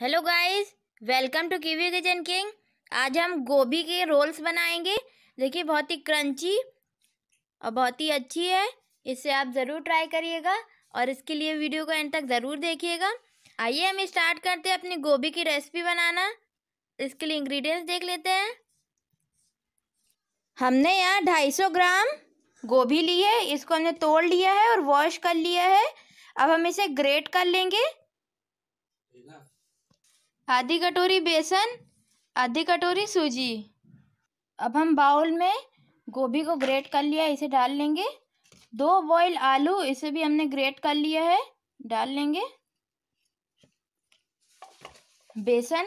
hello guys welcome to Kiwi kitchen king आज हम गोभी के रोल्स बनाएंगे देखिए बहुत ही क्रंची और बहुत ही अच्छी है इसे आप ज़रूर ट्राई करिएगा और इसके लिए वीडियो को एंड तक ज़रूर देखिएगा आइए हम स्टार्ट करते हैं अपनी गोभी की रेसिपी बनाना इसके लिए इंग्रेडिएंट्स देख लेते हैं हमने यहाँ ढाई ग्राम गोभी ली है इसको हमने तोड़ लिया है और वॉश कर लिया है अब हम इसे ग्रेट कर लेंगे आधी कटोरी बेसन आधी कटोरी सूजी अब हम बाउल में गोभी को ग्रेट कर लिया इसे डाल लेंगे दो बॉयल आलू इसे भी हमने ग्रेट कर लिया है डाल लेंगे बेसन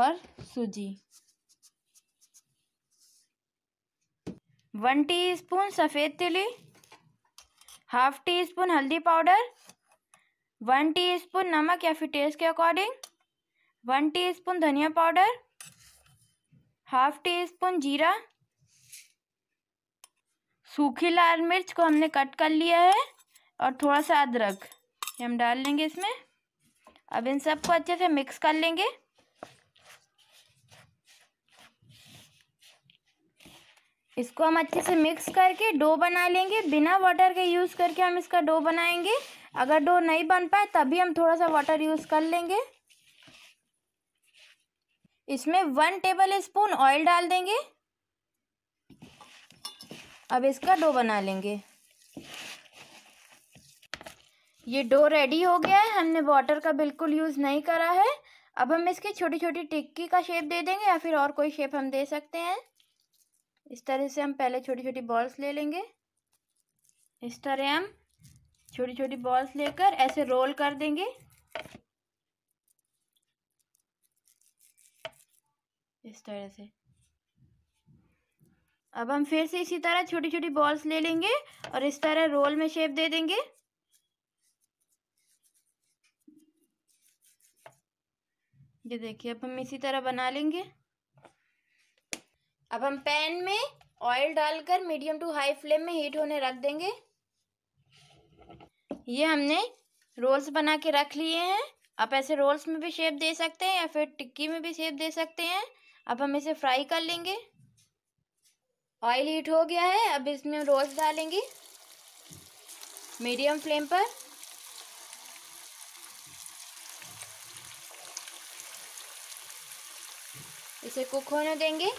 और सूजी वन टीस्पून सफ़ेद तिली हाफ टी स्पून हल्दी पाउडर वन टीस्पून नमक या फिर टेस्ट के अकॉर्डिंग वन टीस्पून धनिया पाउडर हाफ टी स्पून जीरा सूखी लाल मिर्च को हमने कट कर लिया है और थोड़ा सा अदरक हम डाल लेंगे इसमें अब इन सबको अच्छे से मिक्स कर लेंगे इसको हम अच्छे से मिक्स करके डो बना लेंगे बिना वाटर के यूज़ करके हम इसका डो बनाएंगे अगर डो नहीं बन पाए तभी हम थोड़ा सा वाटर यूज़ कर लेंगे इसमें वन टेबल स्पून ऑयल डाल देंगे अब इसका डो बना लेंगे ये डो रेडी हो गया है हमने वाटर का बिल्कुल यूज़ नहीं करा है अब हम इसकी छोटी छोटी टिक्की का शेप दे देंगे या फिर और कोई शेप हम दे सकते हैं इस तरह से हम पहले छोटी छोटी बॉल्स ले लेंगे इस तरह हम छोटी छोटी बॉल्स लेकर ऐसे रोल कर देंगे इस तरह से अब हम फिर से इसी तरह छोटी छोटी बॉल्स ले लेंगे और इस तरह रोल में शेप दे देंगे ये देखिए अब हम इसी तरह बना लेंगे अब हम पैन में ऑयल डालकर मीडियम टू हाई फ्लेम में हीट होने रख देंगे ये हमने रोल्स बना के रख लिए हैं आप ऐसे रोल्स में भी शेप दे सकते हैं या फिर टिक्की में भी शेप दे सकते हैं अब हम इसे फ्राई कर लेंगे ऑयल हीट हो गया है अब इसमें रोल्स डालेंगे मीडियम फ्लेम पर इसे कुक होने देंगे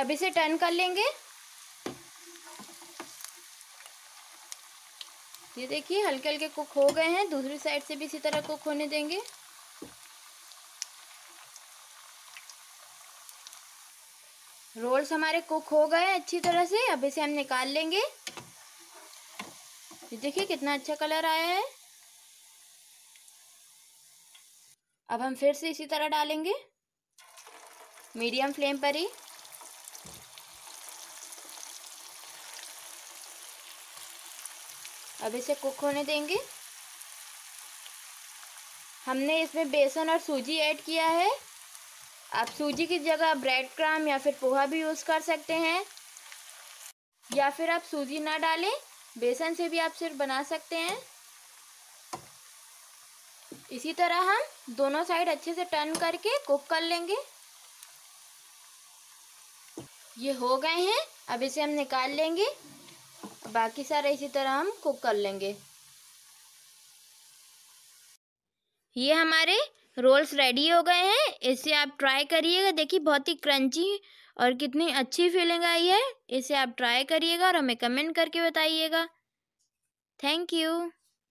अब इसे टर्न कर लेंगे ये देखिए हल्के हल्के कुक हो गए हैं दूसरी साइड से भी इसी तरह कुक होने देंगे रोल्स हमारे कुक हो गए अच्छी तरह से अब इसे हम निकाल लेंगे ये देखिए कितना अच्छा कलर आया है अब हम फिर से इसी तरह डालेंगे मीडियम फ्लेम पर ही अब इसे कुक होने देंगे हमने इसमें बेसन और सूजी ऐड किया है आप सूजी की जगह ब्रेड क्राम या फिर पोहा भी यूज़ कर सकते हैं या फिर आप सूजी ना डालें बेसन से भी आप सिर्फ बना सकते हैं इसी तरह हम दोनों साइड अच्छे से टर्न करके कुक कर लेंगे ये हो गए हैं अब इसे हम निकाल लेंगे बाकी सारे इसी तरह हम कुक कर लेंगे ये हमारे रोल्स रेडी हो गए हैं इसे आप ट्राई करिएगा देखिए बहुत ही क्रंची और कितनी अच्छी फीलिंग आई है इसे आप ट्राई करिएगा और हमें कमेंट करके बताइएगा थैंक यू